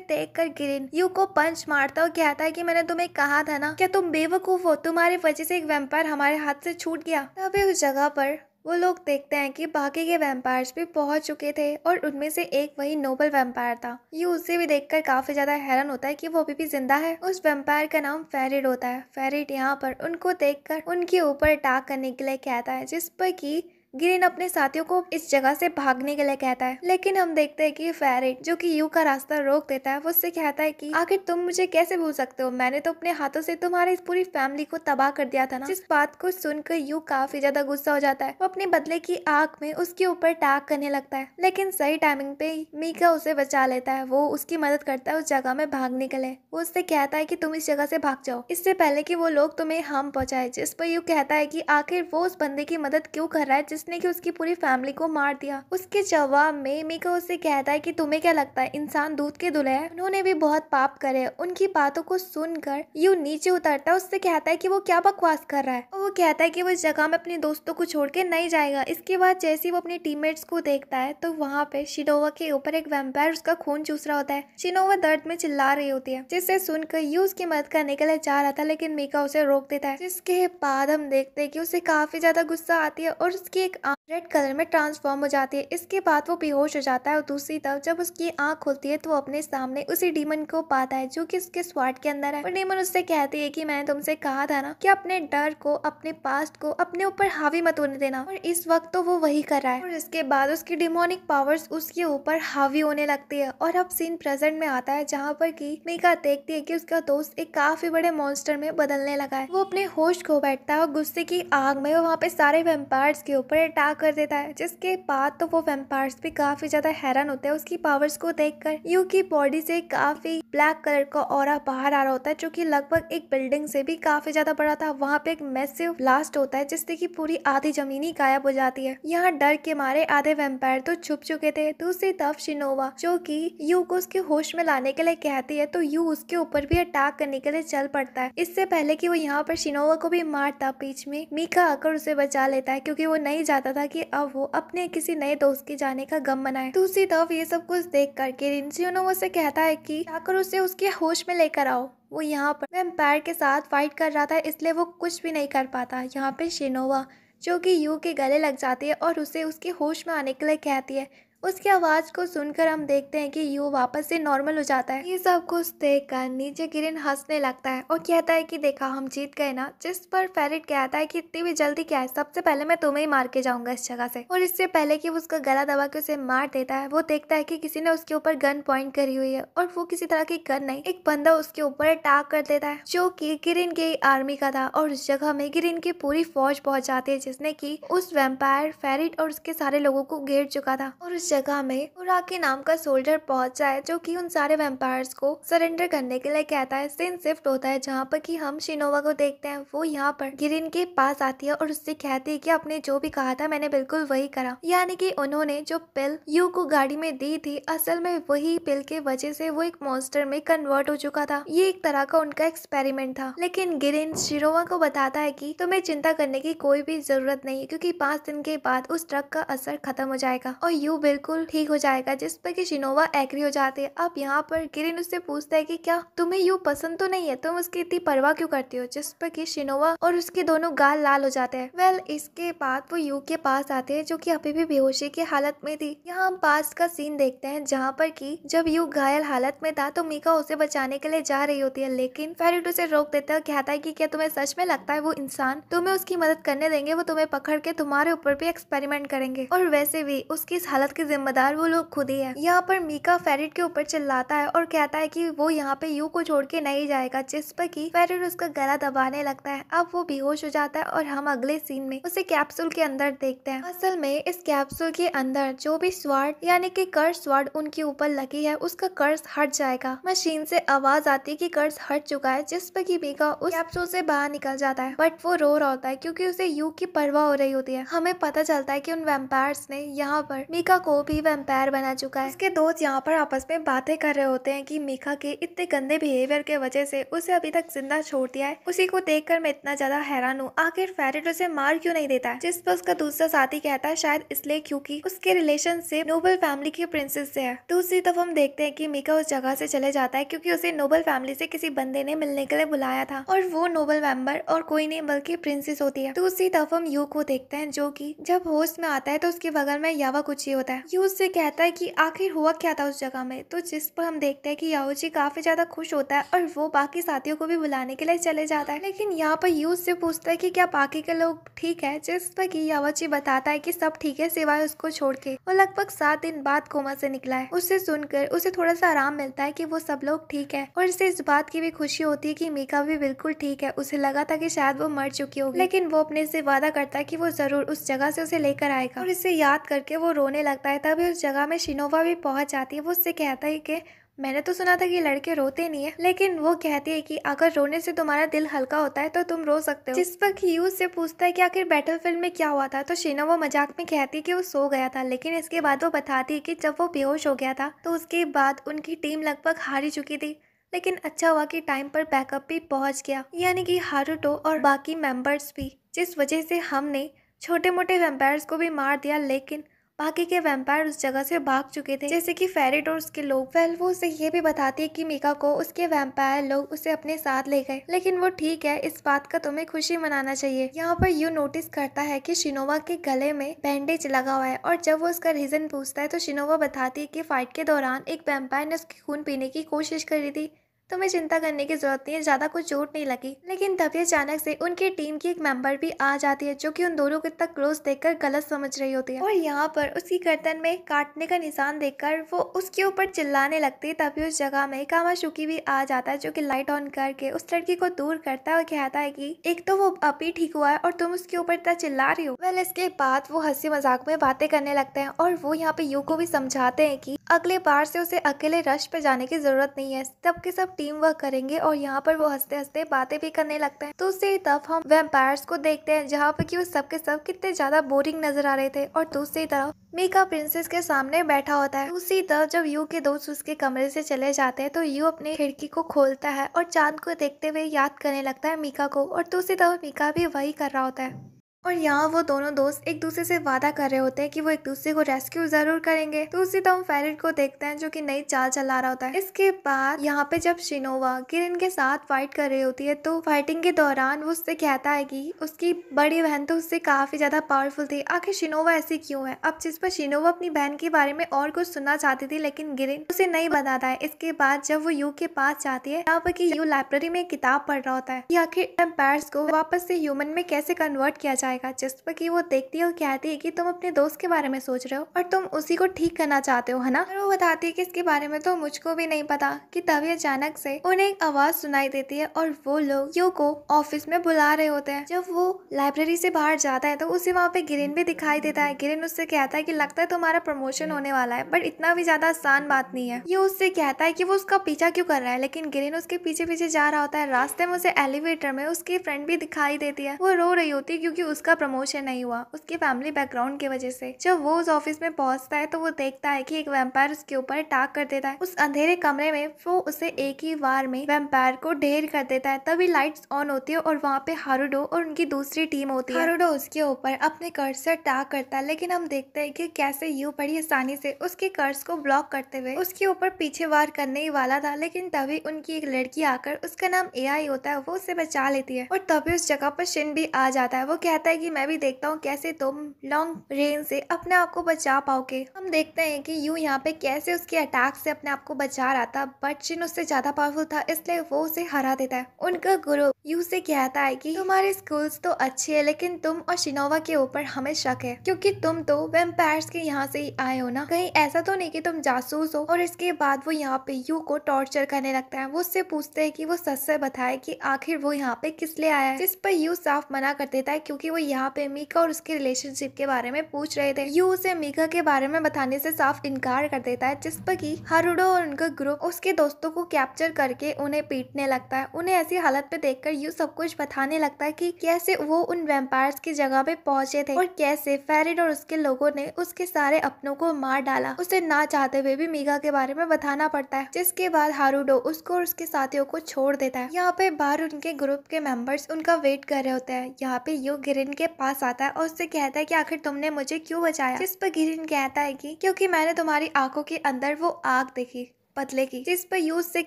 देख कर गिरिन यू को पंच मारता और कहता है की मैंने तुम्हें कहा था ना क्या तुम बेवकूफ हो तुम्हारी वजह से एक वेम्पायर वैम्पायर हमारे हाथ से छूट गया तभी उस जगह पर वो लोग देखते हैं कि बाकी के वैम्पायर्स भी पहुंच चुके थे और उनमें से एक वही नोबल वैम्पायर था ये उसे भी देखकर काफी ज्यादा हैरान होता है कि वो अभी भी जिंदा है उस वैम्पायर का नाम फेरिड होता है फेरिड यहाँ पर उनको देखकर उनके ऊपर अटैक करने के लिए कहता है जिस पर की ग्रीन अपने साथियों को इस जगह से भागने के लिए कहता है लेकिन हम देखते हैं कि फेरेट जो कि यू का रास्ता रोक देता है वो उससे कहता है कि आखिर तुम मुझे कैसे भूल सकते हो मैंने तो अपने हाथों से तुम्हारी इस पूरी फैमिली को तबाह कर दिया था ना जिस बात को सुनकर यू काफी ज्यादा गुस्सा हो जाता है वो अपने बदले की आग में उसके ऊपर टाग करने लगता है लेकिन सही टाइमिंग पे मीका उसे बचा लेता है वो उसकी मदद करता है उस जगह में भागने के लिए वो उससे कहता है की तुम इस जगह से भाग जाओ इससे पहले की वो लोग तुम्हें हम पहुँचाए जिस पर यू कहता है की आखिर वो उस बंदे की मदद क्यूँ कर रहा है जिसने कि उसकी पूरी फैमिली को मार दिया उसके जवाब में मीका उससे कहता है कि तुम्हें क्या लगता है इंसान दूध के दुल्हे है उन्होंने भी बहुत पाप करे उनकी बातों को सुनकर यू नीचे उतरता है उससे कहता है कि वो क्या बकवास कर रहा है और वो कहता है कि वो इस जगह में अपने दोस्तों को छोड़ के नहीं जाएगा इसके बाद जैसे वो अपने टीममेट्स को देखता है तो वहाँ पे शिनोवा के ऊपर एक वेम्पायर उसका खून चूस रहा होता है शिनोवा दर्द में चिल्ला रही होती है जिससे सुनकर यू उसकी मदद करने के लिए जा रहा था लेकिन मीका उसे रोक देता है जिसके बाद हम देखते हैं कि उसे काफी ज्यादा गुस्सा आती है और उसकी एक आँख रेड कलर में ट्रांसफॉर्म हो जाती है इसके बाद वो बेहोश हो जाता है और दूसरी तरफ जब उसकी आँख खुलती है तो वो अपने सामने उसी डीमन को पाता है जो कि उसके स्वाट के अंदर है और डीमन उससे कहती है कि मैंने तुमसे कहा था ना कि अपने डर को अपने पास्ट को अपने ऊपर हावी मत होने देना और इस वक्त तो वो वही कर रहा है और इसके बाद उसकी डिमोनिक पावर्स उसके ऊपर हावी होने लगती है और अब सीन प्रेजेंट में आता है जहाँ पर की मीका देखती है की उसका दोस्त एक काफी बड़े मॉन्स्टर में बदलने लगा है वो अपने होश खो बैठता है और गुस्से की आग में वहाँ पे सारे वेम्पायर के ऊपर पर अटैक कर देता है जिसके बाद तो वो वेम्पायर भी काफी ज्यादा हैरान होते हैं उसकी पावर्स को देखकर यू की बॉडी से काफी ब्लैक कलर का और बाहर आ रहा होता है जो की लगभग एक बिल्डिंग से भी काफी ज्यादा बड़ा था वहाँ पे एक मैसिव ब्लास्ट होता है जिससे की पूरी आधी जमीन ही गायब हो जाती है यहाँ डर के मारे आधे वेम्पायर तो छुप चुके थे दूसरी तरफ शिनोवा जो की यू को उसके होश में लाने के लिए कहती है तो यू उसके ऊपर भी अटैक करने के लिए चल पड़ता है इससे पहले की वो यहाँ पर शिनोवा को भी मारता बीच में मीका आकर उसे बचा लेता है क्योंकि वो नहीं चाहता था कि अब वो अपने किसी नए दोस्त के जाने का गम मनाए दूसरी तरफ ये सब कुछ देख करके रिंसियोनो उसे कहता है कि जाकर उसे उसके होश में लेकर आओ वो यहाँ पर वेम्पायर के साथ फाइट कर रहा था इसलिए वो कुछ भी नहीं कर पाता यहाँ पे शिनोवा जो कि यू के गले लग जाती है और उसे उसके होश में आने के लिए कहती है उसकी आवाज़ को सुनकर हम देखते हैं कि यू वापस से नॉर्मल हो जाता है ये सब कुछ देख कर नीचे किरण हंसने लगता है और कहता है कि देखा हम जीत गए ना जिस पर फेरिट कहता है कि इतनी भी जल्दी क्या है सबसे पहले मैं तुम्हें ही मार के जाऊंगा इस जगह से और इससे पहले कि उसका गला दबा के उसे मार देता है वो देखता है कि किसी ने उसके ऊपर गन पॉइंट करी हुई है और वो किसी तरह की गन नहीं एक बंदा उसके ऊपर अटैक कर देता है जो की किरण के आर्मी का था और उस जगह में किरण की पूरी फौज पहुंच जाती है जिसने की उस वेम्पायर फेरिट और उसके सारे लोगों को घेर चुका था और उस जगह में उराके नाम का सोल्जर पहुंचा है जो कि उन सारे वेम्पायर्स को सरेंडर करने के लिए कहता है सीन शिफ्ट होता है जहाँ पर कि हम शिनोवा को देखते हैं वो यहाँ पर गिरिन के पास आती है और उससे कहती है की आपने जो भी कहा था मैंने बिल्कुल वही करा यानी की उन्होंने जो पिल यू को गाड़ी में दी थी असल में वही पिल के वजह से वो एक मॉन्स्टर में कन्वर्ट हो चुका था ये एक तरह का उनका एक्सपेरिमेंट था लेकिन गिरिन शिरोवा को बताता है कि तुम्हें चिंता करने की कोई भी जरूरत नहीं है क्योंकि पांच दिन के बाद उस ट्रक का असर खत्म हो जाएगा और यू बिल बिल्कुल ठीक हो जाएगा जिस पर कि शिनोवा एग्री हो जाती है अब यहाँ पर किरिन उससे पूछता है कि क्या तुम्हें यू पसंद तो नहीं है तुम उसकी इतनी परवाह क्यों करती हो जिस पर कि शिनोवा और उसके दोनों गाल लाल हो जाते हैं वेल इसके बाद वो यू के पास आते हैं जो की अभी भी बेहोशी की हालत में थी यहाँ हम पास का सीन देखते हैं जहाँ पर की जब यू घायल हालत में था तो मीका उसे बचाने के लिए जा रही होती है लेकिन फेरिट उसे रोक देता है कहता है की क्या तुम्हें सच में लगता है वो इंसान तुम्हें उसकी मदद करने देंगे वो तुम्हें पकड़ के तुम्हारे ऊपर भी एक्सपेरिमेंट करेंगे और वैसे भी उसकी इस हालत की जिम्मेदार वो लोग खुद ही है यहाँ पर मीका फेरिट के ऊपर चिल्लाता है और कहता है की वो यहाँ पे यू को छोड़ के नहीं जाएगा जिस पर की फेरिट उसका गला दबाने लगता है अब वो बेहोश हो जाता है और हम अगले सीन में उसे कैप्सूल के अंदर देखते हैं असल में इस कैप्सूल के अंदर जो भी स्वाड यानी की कर्ज स्वाड उनके ऊपर लगी है उसका कर्ज हट जाएगा मशीन से आवाज आती है की कर्ज हट चुका है जिस पर की बीका उस कैप्सूल से बाहर निकल जाता है बट वो रो रहा होता है क्यूँकी उसे यू की परवाह हो रही होती है हमें पता चलता है की उन वेम्पायर ने यहाँ पर मीका को भी वेम्पायर बना चुका है उसके दोस्त यहाँ पर आपस में बातें कर रहे होते हैं कि मीखा के इतने गंदे बिहेवियर के वजह से उसे अभी तक जिंदा छोड़ दिया है उसी को देखकर मैं इतना ज्यादा हैरान हूँ आखिर फेरिट उसे मार क्यों नहीं देता है जिस पर उसका दूसरा साथी कहता है शायद इसलिए क्योंकि उसके रिलेशन से नोबल फैमिली की प्रिंसेस से है दूसरी तरफ हम देखते हैं कि मीका उस जगह से चले जाता है क्योंकि उसे नोबल फैमिली से किसी बंदे ने मिलने के लिए बुलाया था और वो नोबल मेंबर और कोई नहीं बल्कि प्रिंसेस होती है दूसरी तरफ हम यू को देखते हैं जो की जब होस्ट में आता है तो उसके बगल में यावा कुछ ही होता है ये उससे कहता है कि आखिर हुआ क्या था उस जगह में तो जिस पर हम देखते हैं कि जी काफ़ी ज़्यादा खुश होता है और वो बाकी साथियों को भी बुलाने के लिए चले जाता है लेकिन यहाँ पर यू उससे पूछता है कि क्या बाकी के लोग ठीक है जिस पर कि जी बताता है कि सब ठीक है सिवाय उसको छोड़ के वो लगभग सात दिन बाद कोमा से निकला है उससे सुनकर उसे थोड़ा सा आराम मिलता है कि वो सब लोग ठीक है और इसे इस बात की भी खुशी होती है कि मीका भी बिल्कुल ठीक है उसे लगा था कि शायद वो मर चुकी होगी लेकिन वो अपने से वादा करता है कि वो जरूर उस जगह से उसे लेकर आएगा और इसे याद करके वो रोने लगता है है तभी उस जगह में शिनोवा भी पहुंच जाती है वो उससे कहता है कि मैंने तो सुना था कि लड़के रोते नहीं है लेकिन वो कहती है कि अगर रोने से तुम्हारा दिल हल्का होता है तो तुम रो सकते हो जिस पर ह्यू से पूछता है कि आखिर बैटलफील्ड में क्या हुआ था तो शीना वो मजाक में कहती है कि वो सो गया था लेकिन इसके बाद वो बताती है कि जब वो बेहोश हो गया था तो उसके बाद उनकी टीम लगभग हार ही चुकी थी लेकिन अच्छा हुआ कि टाइम पर बैकअप भी पहुंच गया यानी कि हारूटो और बाकी मेंबर्स भी जिस वजह से हमने छोटे मोटे वेम्पायर्स को भी मार दिया लेकिन बाकी के वेम्पायर उस जगह से भाग चुके थे जैसे कि फेरिट और उसके लोग फैल वो उसे ये भी बताती है कि मीका को उसके वेम्पायर लोग उसे अपने साथ ले गए लेकिन वो ठीक है इस बात का तुम्हें खुशी मनाना चाहिए यहाँ पर यू नोटिस करता है कि शिनोवा के गले में बैंडेज लगा हुआ है और जब वो उसका रीजन पूछता है तो शिनोवा बताती है की फाइट के दौरान एक वेम्पायर ने उसके खून पीने की कोशिश करी थी तुम्हें चिंता करने की जरूरत नहीं है ज़्यादा कुछ चोट नहीं लगी लेकिन तभी अचानक से उनकी टीम की एक मेंबर भी आ जाती है जो कि उन दोनों को इतना क्लोज देखकर गलत समझ रही होती है और यहाँ पर उसकी गर्दन में काटने का निशान देखकर वो उसके ऊपर चिल्लाने लगती है तभी उस जगह में कामाशुकी भी आ जाता है जो की लाइट ऑन करके उस लड़की को दूर करता है और कहता है की एक तो वो अभी ठीक हुआ है और तुम उसके ऊपर इतना चिल्ला रही हो वह इसके बाद वो हंसी मजाक में बातें करने लगते है और वो यहाँ पे यू को भी समझाते हैं की अगले बार से उसे अकेले रश पे जाने की जरूरत नहीं है सबके सब टीम वर्क करेंगे और यहाँ पर वो हंसते हंसते बातें भी करने लगते हैं तो दूसरी तरफ हम वेम्पायर्स को देखते हैं जहाँ पर कि वो सबके सब कितने ज्यादा बोरिंग नजर आ रहे थे और दूसरी तरफ मीका प्रिंसेस के सामने बैठा होता है दूसरी तरफ जब यू के दोस्त उसके कमरे से चले जाते हैं तो यू अपनी खिड़की को खोलता है और चांद को देखते हुए याद करने लगता है मीका को और दूसरी तरफ मीका भी वही कर रहा होता है और यहाँ वो दोनों दोस्त एक दूसरे से वादा कर रहे होते हैं कि वो एक दूसरे को रेस्क्यू जरूर करेंगे तो उसी टाइम फेरिट को देखते हैं जो कि नई चाल चला रहा होता है इसके बाद यहाँ पे जब शिनोवा किरण के साथ फाइट कर रही होती है तो फाइटिंग के दौरान वो उससे कहता है कि उसकी बड़ी बहन तो उससे काफी ज्यादा पावरफुल थी आखिर शिनोवा ऐसी क्यों है अब जिस पर शिनोवा अपनी बहन के बारे में और कुछ सुनना चाहती थी लेकिन गिरिन उसे नहीं बताता है इसके बाद जब वो यू के पास जाती है यहाँ पर की यू लाइब्रेरी में किताब पढ़ रहा होता है आखिर एम्पायर को वापस से ह्यूमन में कैसे कन्वर्ट किया जाए जाएगा जिस पर कि वो देखती है और कहती है कि तुम अपने दोस्त के बारे में सोच रहे हो और तुम उसी को ठीक करना चाहते हो है ना वो बताती है कि इसके बारे में तो मुझको भी नहीं पता कि तभी अचानक से उन्हें एक आवाज सुनाई देती है और वो लोग यू को ऑफिस में बुला रहे होते हैं जब वो लाइब्रेरी से बाहर जाता है तो उसे वहाँ पे गिरिन भी दिखाई देता है गिरिन उससे कहता है की लगता है तुम्हारा प्रमोशन होने वाला है बट इतना भी ज्यादा आसान बात नहीं है ये उससे कहता है की वो उसका पीछा क्यों कर रहा है लेकिन गिरिन उसके पीछे पीछे जा रहा होता है रास्ते में उसे एलिवेटर में उसकी फ्रेंड भी दिखाई देती है वो रो रही होती है क्योंकि उस उसका प्रमोशन नहीं हुआ उसके फैमिली बैकग्राउंड की वजह से जब वो उस ऑफिस में पहुंचता है तो वो देखता है कि एक वैम्पायर उसके ऊपर टाक कर देता है उस अंधेरे कमरे में वो उसे एक ही वार में वैम्पायर को ढेर कर देता है तभी लाइट्स ऑन होती है और वहाँ पे हारूडो और उनकी दूसरी टीम होती है हारूडो उसके ऊपर अपने कर्ज से अटैक करता है लेकिन हम देखते हैं कि कैसे यू बड़ी आसानी से उसके कर्ज को ब्लॉक करते हुए उसके ऊपर पीछे वार करने ही वाला था लेकिन तभी उनकी एक लड़की आकर उसका नाम ए होता है वो उसे बचा लेती है और तभी उस जगह पर शिन भी आ जाता है वो कहता है है कि मैं भी देखता हूँ कैसे तुम लॉन्ग रेंज से अपने आप को बचा पाओगे हम देखते हैं कि यू यहाँ पे कैसे उसके अटैक से अपने आप को बचा रहा था बट चिन उससे ज्यादा पावरफुल था इसलिए वो उसे हरा देता है उनका गुरु यू से कहता है कि तुम्हारे स्कूल तो अच्छे है लेकिन तुम और शिनोवा के ऊपर हमें शक है क्योंकि तुम तो वेम्पायर के यहाँ से ही आए हो ना कहीं ऐसा तो नहीं कि तुम जासूस हो और इसके बाद वो यहाँ पे यू को टॉर्चर करने लगता है वो उससे पूछते है की वो सच से बताए की आखिर वो यहाँ पे किस लिए आया है जिस पर यू साफ मना कर देता है क्योंकि वो यहाँ पे मीका और उसके रिलेशनशिप के बारे में पूछ रहे थे यू उसे मीका के बारे में बताने से साफ इनकार कर देता है जिस पर की हरुडो और उनका ग्रुप उसके दोस्तों को कैप्चर करके उन्हें पीटने लगता है उन्हें ऐसी हालत देख कर यू सब कुछ बताने लगता है की कैसे वो उन वेम्पायर की जगह पे पहुंचे थे और कैसे फेरिड और उसके लोगो ने उसके सारे अपनों को मार डाला उसे ना चाहते हुए भी मीघा के बारे में बताना पड़ता है जिसके बाद हारूडो उसको और उसके साथियों को छोड़ देता है यहाँ पे बाहर उनके ग्रुप के मेंबर्स उनका वेट कर रहे होते हैं यहाँ पे यू गिरिन घिरिन के पास आता है और उससे कहता है कि आखिर तुमने मुझे क्यों बचाया जिस पर घिरिन कहता है कि क्योंकि मैंने तुम्हारी आंखों के अंदर वो आग देखी पतले की जिस पर यू उससे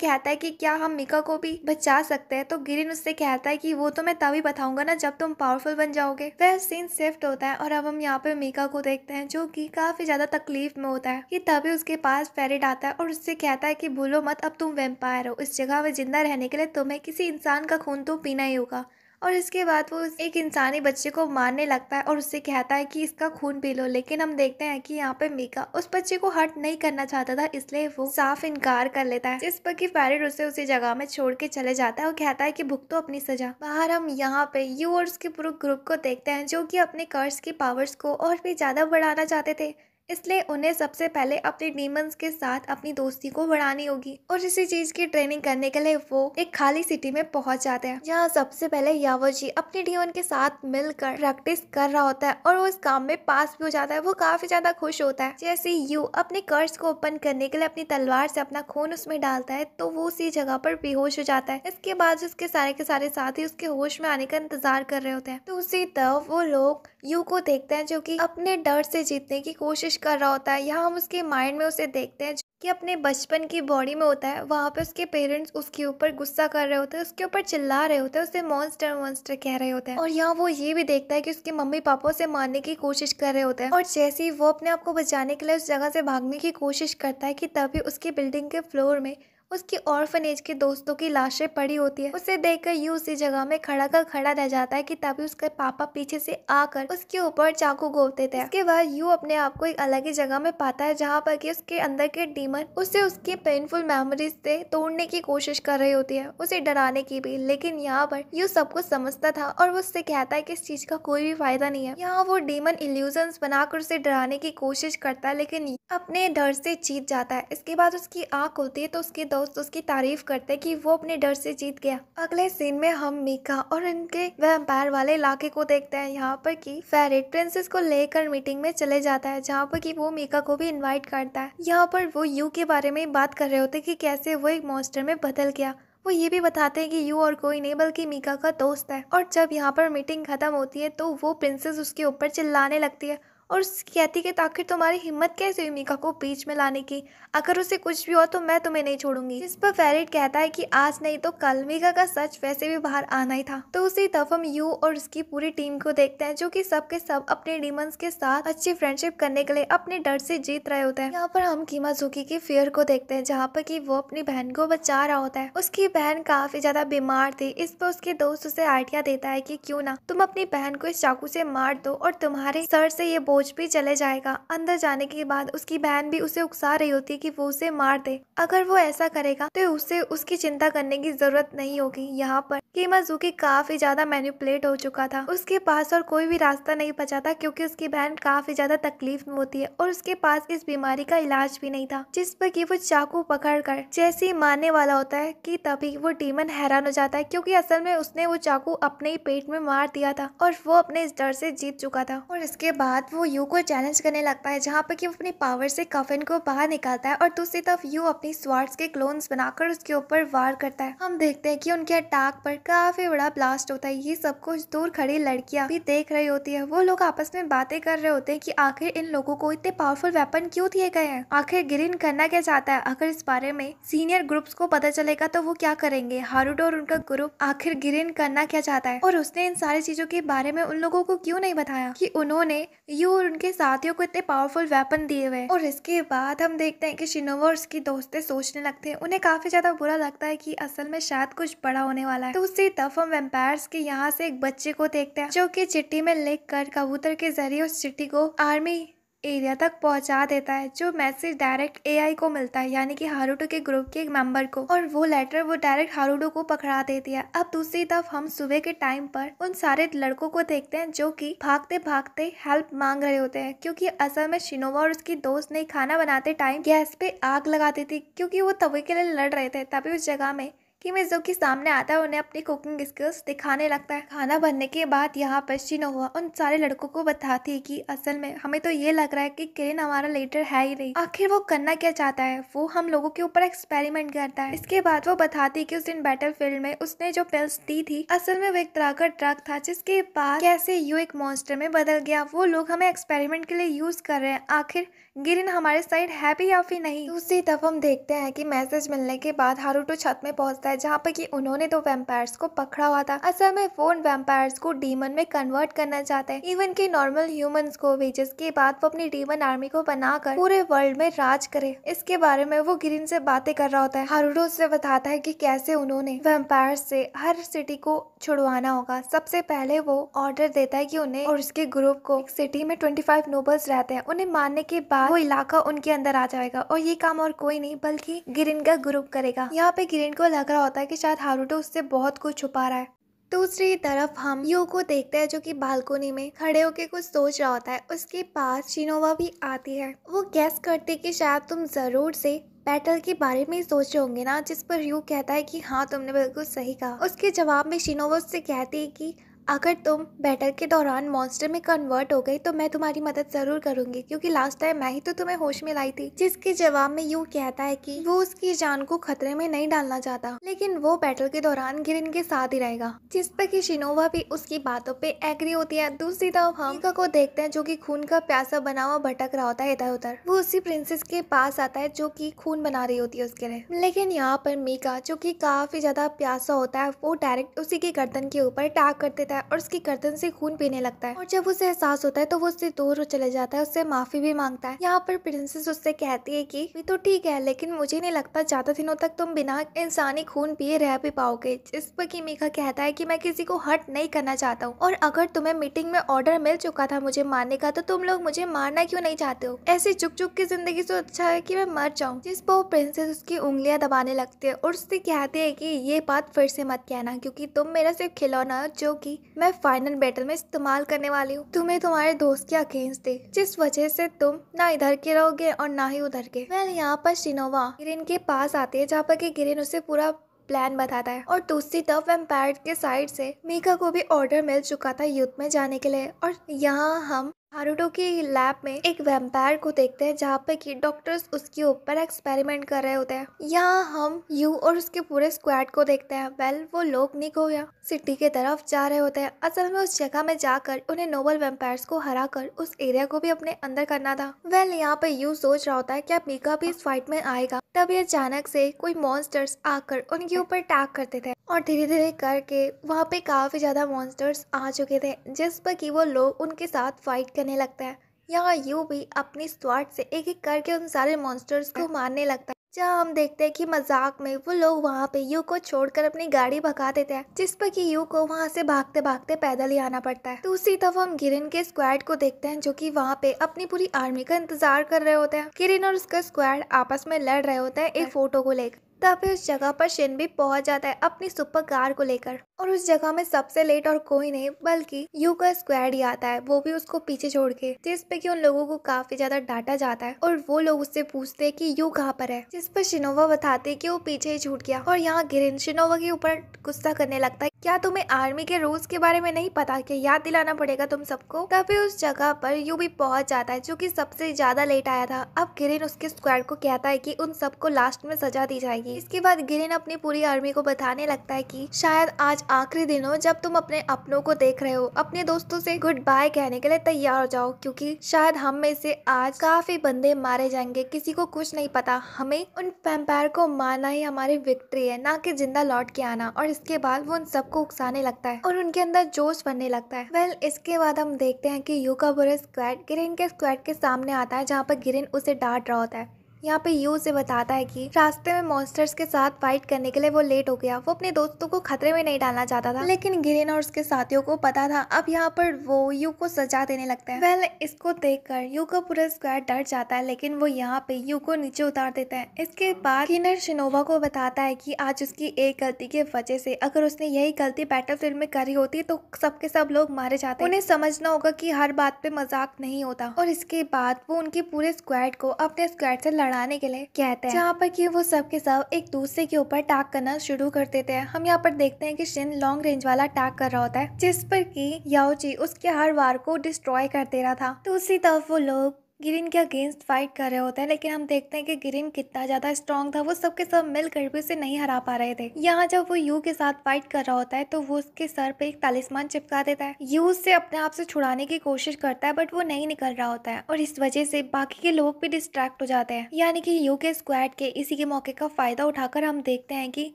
कहता है कि क्या हम मिका को भी बचा सकते हैं तो गिरिन उससे कहता है कि वो तो मैं तभी बताऊंगा ना जब तुम पावरफुल बन जाओगे वह सीन शिफ्ट होता है और अब हम यहाँ पे मिका को देखते हैं जो कि काफी ज्यादा तकलीफ में होता है ये तभी उसके पास फेरिड आता है और उससे कहता है की भूलो मत अब तुम वेम्पायर हो इस जगह में जिंदा रहने के लिए तुम्हें किसी इंसान का खून तो पीना ही होगा और इसके बाद वो एक इंसानी बच्चे को मारने लगता है और उससे कहता है कि इसका खून पी लो लेकिन हम देखते हैं कि यहाँ पे मीका उस बच्चे को हर्ट नहीं करना चाहता था इसलिए वो साफ इनकार कर लेता है जिस पर की फेरिट उसे उसी जगह में छोड़ के चले जाता है और कहता है की भुगतो अपनी सजा बाहर हम यहाँ पे यू और उसके पूरे ग्रुप को देखते हैं जो की अपने कर्ज की पावर्स को और भी ज्यादा बढ़ाना चाहते थे इसलिए उन्हें सबसे पहले अपने डीमंस के साथ अपनी दोस्ती को बढ़ानी होगी और इसी चीज की ट्रेनिंग करने के लिए वो एक खाली सिटी में पहुंच जाते हैं जहाँ सबसे पहले यावर जी अपने डीमन के साथ मिलकर प्रैक्टिस कर रहा होता है और वो इस काम में पास भी हो जाता है वो काफी ज्यादा खुश होता है जैसे यू अपने कर्ज को ओपन करने के लिए अपनी तलवार से अपना खून उसमें डालता है तो वो उसी जगह पर बेहोश हो जाता है इसके बाद उसके सारे के सारे साथी उसके होश में आने का इंतजार कर रहे होते हैं तो उसी तरफ वो लोग यू को देखते हैं जो की अपने डर से जीतने की कोशिश कर रहा होता है यहाँ हम उसके माइंड में उसे देखते हैं कि अपने बचपन की बॉडी में होता है वहाँ पे उसके पेरेंट्स उसके ऊपर गुस्सा कर रहे होते हैं उसके ऊपर चिल्ला रहे होते हैं उसे मॉन्स्टर मॉन्स्टर कह रहे होते हैं और यहाँ वो ये भी देखता है कि उसके मम्मी पापा उसे मारने की कोशिश कर रहे होते हैं और जैसे ही वो अपने आप को बचाने के लिए उस जगह से भागने की कोशिश करता है कि तभी उसकी बिल्डिंग के फ्लोर में उसकी ऑर्फनेज के दोस्तों की लाशें पड़ी होती है उसे देखकर यू उसी जगह में खड़ा कर खड़ा रह जाता है कि तभी उसके पापा पीछे से आकर उसके ऊपर चाकू गोवते थे उसके बाद यू अपने आप को एक अलग ही जगह में पाता है जहाँ पर कि उसके अंदर के डीमन उसे उसकी पेनफुल मेमोरीज से तोड़ने की कोशिश कर रही होती है उसे डराने की भी लेकिन यहाँ पर यू सब कुछ समझता था और वो उससे कहता है कि इस चीज का कोई भी फायदा नहीं है यहाँ वो डीमन इल्यूजन बनाकर उसे डराने की कोशिश करता है लेकिन अपने डर से जीत जाता है इसके बाद उसकी आँख होती है तो उसके दोस्त दोस्त उसकी तारीफ करते कि वो अपने डर से जीत गया अगले सीन में हम मीका और इनके वैम्पायर वाले इलाके को देखते हैं यहाँ पर कि फेरेट प्रिंसेस को लेकर मीटिंग में चले जाता है जहाँ पर कि वो मीका को भी इन्वाइट करता है यहाँ पर वो यू के बारे में बात कर रहे होते की कैसे वो एक मॉन्स्टर में बदल गया वो ये भी बताते हैं कि यू और कोई नहीं बल्कि मीका का दोस्त है और जब यहाँ पर मीटिंग खत्म होती है तो वो प्रिंसेस उसके ऊपर चिल्लाने लगती है और कहती कि आखिर तुम्हारी हिम्मत कैसे हुई मीका को बीच में लाने की अगर उसे कुछ भी हो तो मैं तुम्हें नहीं छोड़ूंगी इस पर फेरिट कहता है कि आज नहीं तो कल मीका का सच वैसे भी बाहर आना ही था तो उसी तरफ हम यू और उसकी पूरी टीम को देखते हैं जो कि सबके सब अपने डीमंस के साथ अच्छी फ्रेंडशिप करने के लिए अपने डर से जीत रहे होते हैं यहाँ पर हम कीमा झुकी की फेयर को देखते हैं जहाँ पर की वो अपनी बहन को बचा रहा होता है उसकी बहन काफी ज्यादा बीमार थी इस पर उसके दोस्त उसे आइडिया देता है की क्यूँ ना तुम अपनी बहन को इस चाकू से मार दो और तुम्हारे सर से ये बोझ भोज भी चले जाएगा अंदर जाने के बाद उसकी बहन भी उसे उकसा रही होती है कि वो उसे मार दे अगर वो ऐसा करेगा तो उसे उसकी चिंता करने की जरूरत नहीं होगी यहाँ पर कीमाजुकी काफी ज्यादा मैन्युपुलेट हो चुका था उसके पास और कोई भी रास्ता नहीं बचा था क्यूँकी उसकी बहन काफी ज्यादा तकलीफ में होती है और उसके पास इस बीमारी का इलाज भी नहीं था जिस पर की वो चाकू पकड़ कर जैसे ही मारने वाला होता है की तभी वो डीमन हैरान हो जाता है क्यूँकी असल में उसने वो चाकू अपने ही पेट में मार दिया था और वो अपने इस डर से जीत चुका था और इसके बाद वो यू को चैलेंज करने लगता है जहाँ पर कि वो अपनी पावर से कफिन को बाहर निकालता है और दूसरी तरफ यू अपनी स्वार्थ के क्लोन्स बनाकर उसके ऊपर वार करता है हम देखते हैं कि उनके अटैक पर काफी बड़ा ब्लास्ट होता है ये सब कुछ दूर खड़ी लड़कियां भी देख रही होती है वो लोग आपस में बातें कर रहे होते हैं कि आखिर इन लोगों को इतने पावरफुल वेपन क्यों दिए गए हैं आखिर ग्रीन करना क्या चाहता है अगर इस बारे में सीनियर ग्रुप्स को पता चलेगा तो वो क्या करेंगे हारूडो और उनका ग्रुप आखिर ग्रीन करना क्या चाहता है और उसने इन सारी चीजों के बारे में उन लोगों को क्यों नहीं बताया कि उन्होंने यू और उनके साथियों को इतने पावरफुल वेपन दिए हुए और इसके बाद हम देखते हैं कि शिनोवा और उसकी दोस्तें सोचने लगते हैं उन्हें काफी ज्यादा बुरा लगता है कि असल में शायद कुछ बड़ा होने वाला है तो उसी तरफ हम वेम्पायर के यहाँ से एक बच्चे को देखते हैं जो की चिट्ठी में लिख कर कबूतर के जरिए उस चिट्ठी को आर्मी एरिया तक पहुंचा देता है जो मैसेज डायरेक्ट एआई को मिलता है यानी कि हारूडो के ग्रुप के एक मेंबर को और वो लेटर वो डायरेक्ट हारूडो को पकड़ा देती है अब दूसरी तरफ हम सुबह के टाइम पर उन सारे लड़कों को देखते हैं जो कि भागते भागते हेल्प मांग रहे होते हैं क्योंकि असल में शिनोवा और उसकी दोस्त ने खाना बनाते टाइम गैस पे आग लगा दी थी क्योंकि वो तवे के लिए लड़ रहे थे तभी उस जगह में कि मिज़ुकी सामने आता है उन्हें अपनी कुकिंग स्किल्स दिखाने लगता है खाना बनने के बाद यहाँ पर शिनोवा उन सारे लड़कों को बताती है कि असल में हमें तो ये लग रहा है कि किरण हमारा लीडर है ही नहीं आखिर वो करना क्या चाहता है वो हम लोगों के ऊपर एक्सपेरिमेंट करता है इसके बाद वो बताती है उस दिन बैटल फील्ड में उसने जो पिल्स दी थी असल में वो एक तरह का ट्रक था जिसके बाद कैसे यू एक मॉन्स्टर में बदल गया वो लोग हमें एक्सपेरिमेंट के लिए यूज कर रहे हैं आखिर गिरिन हमारे साइड है भी या फिर नहीं दूसरी तरफ हम देखते हैं कि मैसेज मिलने के बाद हारूटो छत में पहुंचता है जहाँ पर कि उन्होंने दो वेम्पायर्स को पकड़ा हुआ था असल में फोन वेम्पायर्स को डीमन में कन्वर्ट करना चाहते हैं इवन की नॉर्मल ह्यूमन को भी जिसके बाद वो अपनी डीमन आर्मी को बनाकर पूरे वर्ल्ड में राज करे इसके बारे में वो गिरिन से बातें कर रहा होता है हारूटो उससे बताता है की कैसे उन्होंने वेम्पायर से हर सिटी को छुड़वाना होगा सबसे पहले वो ऑर्डर देता है की उन्हें और उसके ग्रुप को सिटी में ट्वेंटी नोबल्स रहते हैं उन्हें मारने के बाद बाद वो इलाका उनके अंदर आ जाएगा और ये काम और कोई नहीं बल्कि गिरिन का ग्रुप करेगा यहाँ पे गिरिन को लग रहा होता है कि शायद हारूटो उससे बहुत कुछ छुपा रहा है दूसरी तरफ हम यू को देखते हैं जो कि बालकोनी में खड़े होके कुछ सोच रहा होता है उसके पास शिनोवा भी आती है वो गैस करते कि शायद तुम जरूर से बैटल के बारे में सोचे होंगे ना जिस पर यू कहता है कि हाँ तुमने बिल्कुल सही कहा उसके जवाब में शिनोवा उससे कहती है कि अगर तुम बैटल के दौरान मॉन्स्टर में कन्वर्ट हो गई तो मैं तुम्हारी मदद ज़रूर करूंगी क्योंकि लास्ट टाइम मैं ही तो तुम्हें होश में लाई थी जिसके जवाब में यू कहता है कि वो उसकी जान को खतरे में नहीं डालना चाहता लेकिन वो बैटल के दौरान गिरिन के साथ ही रहेगा जिस पर की शिनोवा भी उसकी बातों पे एग्री होती है दूसरी तरफ हम को देखते हैं जो की खून का प्यासा बना हुआ भटक रहा होता है इधर उधर वो उसी प्रिंसेस के पास आता है जो की खून बना रही होती है उसके लिए लेकिन यहाँ पर मीका जो की काफी ज्यादा प्यासा होता है वो डायरेक्ट उसी की गर्दन के ऊपर टाक कर देता लगता है और उसकी गर्दन से खून पीने लगता है और जब उसे एहसास होता है तो वो उससे दूर हो चले जाता है उससे माफी भी मांगता है यहाँ पर प्रिंसेस उससे कहती है की भी तो ठीक है लेकिन मुझे नहीं लगता ज्यादा दिनों तक तुम बिना इंसानी खून पिए रह भी पाओगे इस पर की मीखा कहता है की मैं किसी को हर्ट नहीं करना चाहता हूँ और अगर तुम्हें मीटिंग में ऑर्डर मिल चुका था मुझे मारने का तो तुम लोग मुझे मारना क्यों नहीं चाहते हो ऐसे चुप चुप की जिंदगी से अच्छा है कि मैं मर जाऊँ जिस पर वो प्रिंसेस उसकी उंगलियां दबाने लगती है और उससे कहते हैं कि ये बात फिर से मत कहना क्योंकि तुम मेरा सिर्फ खिलौना हो जो कि मैं फाइनल बैटल में इस्तेमाल करने वाली हूँ तुम्हें तुम्हारे दोस्त के अगेंस्ट थे जिस वजह से तुम ना इधर के रहोगे और ना ही उधर के मैं यहाँ पर शिनोवा गिरिन के पास आती है जहाँ पर की गिरिन उसे पूरा प्लान बताता है और दूसरी तरफ एम्पायर के साइड से मीका को भी ऑर्डर मिल चुका था युद्ध में जाने के लिए और यहाँ हम हारुटो के लैब में एक वेम्पायर को देखते हैं जहाँ पे कि डॉक्टर्स उसके ऊपर एक्सपेरिमेंट कर रहे होते हैं यहाँ हम यू और उसके पूरे स्क्वाड को देखते हैं वेल वो लोग निक हो गया सिटी के तरफ जा रहे होते हैं असल में उस जगह में जाकर उन्हें नोबल वेम्पायर्स को हरा कर उस एरिया को भी अपने अंदर करना था वेल यहाँ पे यू सोच रहा होता है की मीका भी इस फाइट में आएगा तभी अचानक से कोई मॉन्स्टर्स आकर उनके ऊपर टैग करते थे और धीरे धीरे करके वहाँ पे काफ़ी ज़्यादा मॉन्स्टर्स आ चुके थे जिस पर कि वो लोग उनके साथ फाइट करने लगते हैं यहाँ यू भी अपनी स्वाट से एक एक करके उन सारे मॉन्स्टर्स को मारने लगता है जहाँ हम देखते हैं कि मजाक में वो लोग वहाँ पे यू को छोड़कर अपनी गाड़ी भगा देते हैं जिस पर कि यू को वहाँ से भागते भागते पैदल ही आना पड़ता है दूसरी तरफ हम गिरिन के स्क्वाड को देखते हैं जो कि वहाँ पे अपनी पूरी आर्मी का इंतजार कर रहे होते हैं किरिन और उसका स्क्वाड आपस में लड़ रहे होते हैं एक फोटो को लेकर तब उस जगह पर शिन भी पहुंच जाता है अपनी सुपर कार को लेकर और उस जगह में सबसे लेट और कोई नहीं बल्कि यू का स्क्वाड ही आता है वो भी उसको पीछे छोड़ के जिसपे की उन लोगों को काफी ज्यादा डांटा जाता है और वो लोग उससे पूछते है की यू कहाँ पर है जिस पर शिनोवा बताते है की वो पीछे ही छूट गया और यहाँ गिरिन शिनोवा के ऊपर गुस्सा करने लगता है क्या तुम्हें आर्मी के रूल्स के बारे में नहीं पता क्या याद दिलाना पड़ेगा तुम सबको तभी उस जगह पर यू भी पहुंच जाता है जो कि सबसे ज्यादा लेट आया था अब किरिन उसके स्क्वाड को कहता है कि उन सबको लास्ट में सजा दी जाएगी जाएगी इसके बाद गिरिन अपनी पूरी आर्मी को बताने लगता है कि शायद आज आखिरी दिन हो जब तुम अपने अपनों को देख रहे हो अपने दोस्तों से गुड बाय कहने के लिए तैयार हो जाओ क्योंकि शायद हम में से आज काफी बंदे मारे जाएंगे किसी को कुछ नहीं पता हमें उन वैम्पायर को मारना ही हमारी विक्ट्री है ना कि जिंदा लौट के आना और इसके बाद वो उन सबको उकसाने लगता है और उनके अंदर जोश बनने लगता है वेल इसके बाद हम देखते हैं की यूका बुरे स्क्वाड गिरिन के स्क्वाड के सामने आता है जहाँ पर गिरिन उसे डांट रहा होता है यहाँ पे यू से बताता है कि रास्ते में मॉन्स्टर्स के साथ फाइट करने के लिए वो लेट हो गया वो अपने दोस्तों को खतरे में नहीं डालना चाहता था लेकिन ग्रेन और उसके साथियों को पता था अब यहाँ पर वो यू को सजा देने लगता है पहले इसको देख कर यू का पूरा स्क्वाड डर जाता है लेकिन वो यहाँ पे यू को नीचे उतार देता है इसके बाद किनर शिनोवा को बताता है की आज उसकी एक गलती की वजह से अगर उसने यही गलती बैटल में करी होती तो सबके सब लोग मारे जाते उन्हें समझना होगा की हर बात पे मजाक नहीं होता और इसके बाद वो उनके पूरे स्क्वाड को अपने स्क्वाड से लड़ बढ़ाने के लिए कहते हैं जहाँ पर कि वो सब के सब एक दूसरे के ऊपर अटैक करना शुरू कर देते हैं हम यहाँ पर देखते हैं कि शिन लॉन्ग रेंज वाला अटैक कर रहा होता है जिस पर कि याओची उसके हर वार को डिस्ट्रॉय कर दे रहा था दूसरी तो उसी तरफ वो लोग गिरिन के अगेंस्ट फाइट कर रहे होते हैं लेकिन हम देखते हैं कि ग्रीन कितना ज़्यादा स्ट्रॉन्ग था वो सबके सब कर भी उसे नहीं हरा पा रहे थे यहाँ जब वो यू के साथ फाइट कर रहा होता है तो वो उसके सर पे एक तालिस्मान चिपका देता है यू उससे अपने आप से छुड़ाने की कोशिश करता है बट वो नहीं निकल रहा होता है और इस वजह से बाकी के लोग भी डिस्ट्रैक्ट हो जाते हैं यानी कि यू के स्क्वाड के इसी के मौके का फायदा उठाकर हम देखते हैं की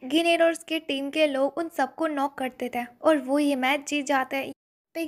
गिनेर और उसके टीम के लोग उन सबको नॉक कर देते हैं और वो ये मैच जीत जाते हैं पे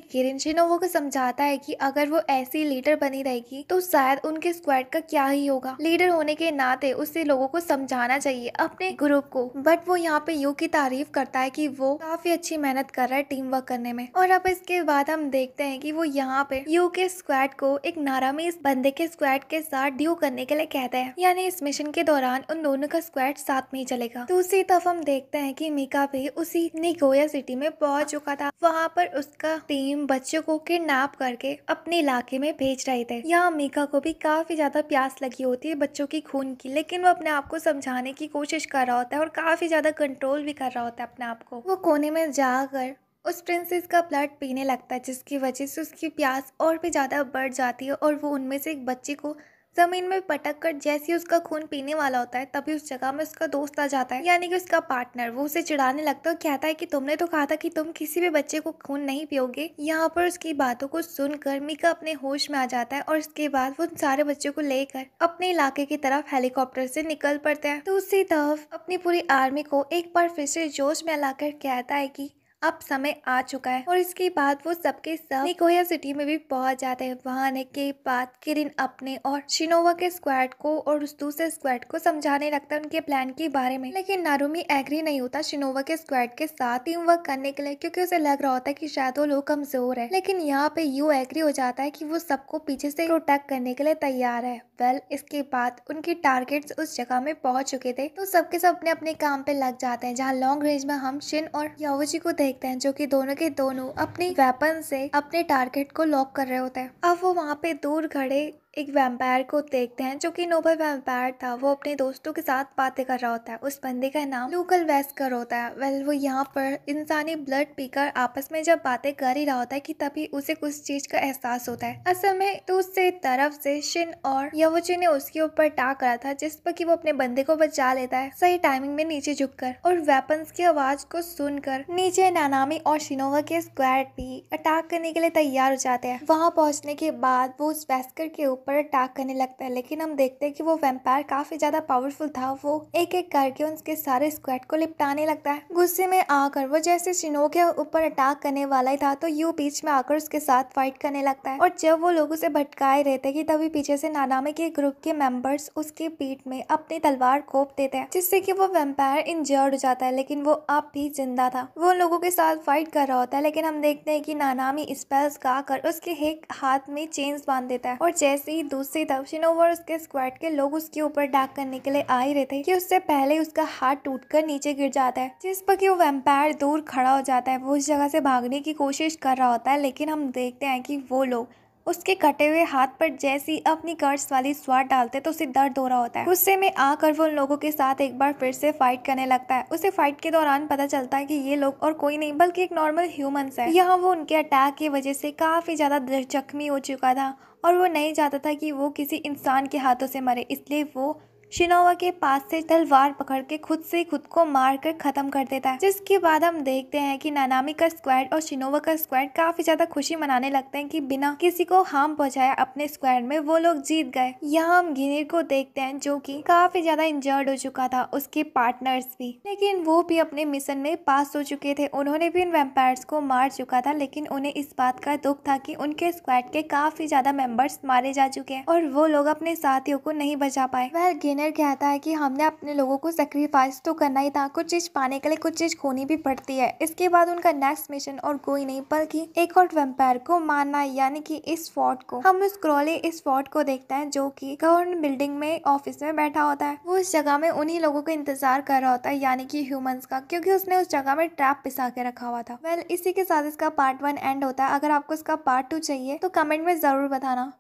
वो को समझाता है कि अगर वो ऐसी लीडर बनी रहेगी तो शायद उनके स्क्वाड का क्या ही होगा लीडर होने के नाते उससे लोगों को समझाना चाहिए अपने ग्रुप को बट वो यहाँ पे यू की तारीफ करता है कि वो काफी अच्छी मेहनत कर रहा है टीम वर्क करने में और अब इसके बाद हम देखते हैं कि वो यहाँ पे यू के स्क्वाड को एक नारामीज बंदे के स्क्वाड के साथ ड्यू करने के लिए कहते हैं यानी इस मिशन के दौरान उन दोनों का स्क्वाड साथ में ही चलेगा दूसरी तरफ हम देखते हैं की मिका भी उसी निगोया सिटी में पहुंच चुका था वहाँ पर उसका टीम बच्चों को किडनैप करके अपने इलाके में भेज रहे थे यहाँ मीका को भी काफी ज्यादा प्यास लगी होती है बच्चों की खून की लेकिन वो अपने आप को समझाने की कोशिश कर रहा होता है और काफी ज्यादा कंट्रोल भी कर रहा होता है अपने आप को वो कोने में जाकर उस प्रिंसेस का ब्लड पीने लगता है जिसकी वजह से उसकी प्यास और भी ज़्यादा बढ़ जाती है और वो उनमें से एक बच्चे को ज़मीन में पटक कर जैसे उसका खून पीने वाला होता है तभी उस जगह में उसका दोस्त आ जाता है यानी कि उसका पार्टनर वो उसे चिढ़ाने लगता है और कहता है कि तुमने तो कहा था कि तुम किसी भी बच्चे को खून नहीं पियोगे यहाँ पर उसकी बातों को सुनकर मीका अपने होश में आ जाता है और उसके बाद वो उन सारे बच्चों को लेकर अपने इलाके की तरफ हेलीकॉप्टर से निकल पड़ते हैं दूसरी तरफ अपनी पूरी आर्मी को एक बार फिर से जोश में लाकर कहता है की अब समय आ चुका है और इसके बाद वो सबके सब निकोया सिटी में भी पहुंच जाते हैं वहां आने के बाद किरिन अपने और शिनोवा के स्क्वाड को और उस दूसरे स्क्वाड को समझाने लगता है उनके प्लान के बारे में लेकिन नारूमी एग्री नहीं होता शिनोवा के स्क्वाड के साथ टीम वर्क करने के लिए क्योंकि उसे लग रहा होता है की शायद वो लोग कमजोर है लेकिन यहाँ पे यू एग्री हो जाता है की वो सबको पीछे से प्रोटेक्ट करने के लिए तैयार है वेल well, इसके बाद उनके टारगेट्स उस जगह में पहुंच चुके थे तो सबके सब अपने अपने काम पे लग जाते हैं जहाँ लॉन्ग रेंज में हम शिन और यावोजी को देखते हैं जो कि दोनों के दोनों अपने वेपन से अपने टारगेट को लॉक कर रहे होते हैं अब वो वहाँ पे दूर खड़े एक वैम्पायर को देखते हैं जो कि नोबल वैम्पायर था वो अपने दोस्तों के साथ बातें कर रहा होता है उस बंदे का नाम लूकल वेस्कर होता है वेल वो यहाँ पर इंसानी ब्लड पीकर आपस में जब बातें कर ही रहा होता है कि तभी उसे कुछ चीज का एहसास होता है असल में तो उससे तरफ से शिन और यवोची ने उसके ऊपर टाक करा था जिस पर की वो अपने बंदे को बचा लेता है सही टाइमिंग में नीचे झुक और वेपन की आवाज को सुनकर नीचे नानामी और शिनोवा के स्क्वाड भी अटैक करने के लिए तैयार हो जाते हैं वहाँ पहुँचने के बाद वो उस वेस्कर के ऊपर ऊपर अटैक करने लगता है लेकिन हम देखते हैं कि वो वेम्पायर काफ़ी ज़्यादा पावरफुल था वो एक एक करके उनके सारे स्क्वाड को निपटाने लगता है गुस्से में आकर वो जैसे शिनो के ऊपर अटैक करने वाला ही था तो यू बीच में आकर उसके साथ फाइट करने लगता है और जब वो लोग उसे भटकाए रहते कि तभी पीछे से नानामे के ग्रुप के मेंबर्स उसके पीठ में अपनी तलवार खोप देते हैं जिससे की वो वेम्पायर इंजर्ड हो जाता है लेकिन वो अब भी जिंदा था वो उन लोगों के साथ फाइट कर रहा होता है लेकिन हम देखते हैं कि नानामी स्पेल्स गाकर उसके एक हाथ में चेन्स बांध देता है और जैसे से ही दूसरी तरफ शिनोवा और उसके स्क्वाड के लोग उसके ऊपर डाक करने के लिए आ ही रहे थे कि उससे पहले उसका हाथ टूटकर नीचे गिर जाता है जिस पर कि वो वेम्पायर दूर खड़ा हो जाता है वो उस जगह से भागने की कोशिश कर रहा होता है लेकिन हम देखते हैं कि वो लोग उसके कटे हुए हाथ पर जैसी अपनी कर्ज वाली स्वाद डालते तो उसे दर्द हो रहा होता है गुस्से में आकर वो उन लोगों के साथ एक बार फिर से फाइट करने लगता है उसे फाइट के दौरान पता चलता है कि ये लोग और कोई नहीं बल्कि एक नॉर्मल ह्यूमन है यहाँ वो उनके अटैक की वजह से काफी ज्यादा जख्मी हो चुका था और वो नहीं चाहता था कि वो किसी इंसान के हाथों से मरे इसलिए वो शिनोवा के पास से तलवार पकड़ के खुद से खुद को मार कर खत्म कर देता है जिसके बाद हम देखते हैं कि नानामी का स्क्वाड और शिनोवा का स्क्वाड काफी ज्यादा खुशी मनाने लगते हैं कि बिना किसी को हार्म पहुंचाया अपने स्क्वाड में वो लोग जीत गए यहाँ हम गिनीर को देखते हैं जो कि काफी ज्यादा इंजर्ड हो चुका था उसके पार्टनर्स भी लेकिन वो भी अपने मिशन में पास हो चुके थे उन्होंने भी इन वेम्पायर्स को मार चुका था लेकिन उन्हें इस बात का दुख था की उनके स्क्वाड के काफी ज्यादा मेंबर्स मारे जा चुके हैं और वो लोग अपने साथियों को नहीं बचा पाए वह गिनर ट्रेनर कहता है कि हमने अपने लोगों को सेक्रीफाइस तो करना ही था कुछ चीज़ पाने के लिए कुछ चीज़ खोनी भी पड़ती है इसके बाद उनका नेक्स्ट मिशन और कोई नहीं बल्कि एक और वेम्पायर को मारना यानी कि इस फोर्ट को हम उस क्रॉली इस फोर्ट को देखते हैं जो कि गवर्नमेंट बिल्डिंग में ऑफिस में बैठा होता है वो उस जगह में उन्ही लोगों का इंतजार कर रहा होता है यानी कि ह्यूमंस का क्योंकि उसने उस जगह में ट्रैप पिसा के रखा हुआ था वेल well, इसी के साथ इसका पार्ट वन एंड होता है अगर आपको इसका पार्ट टू चाहिए तो कमेंट में जरूर बताना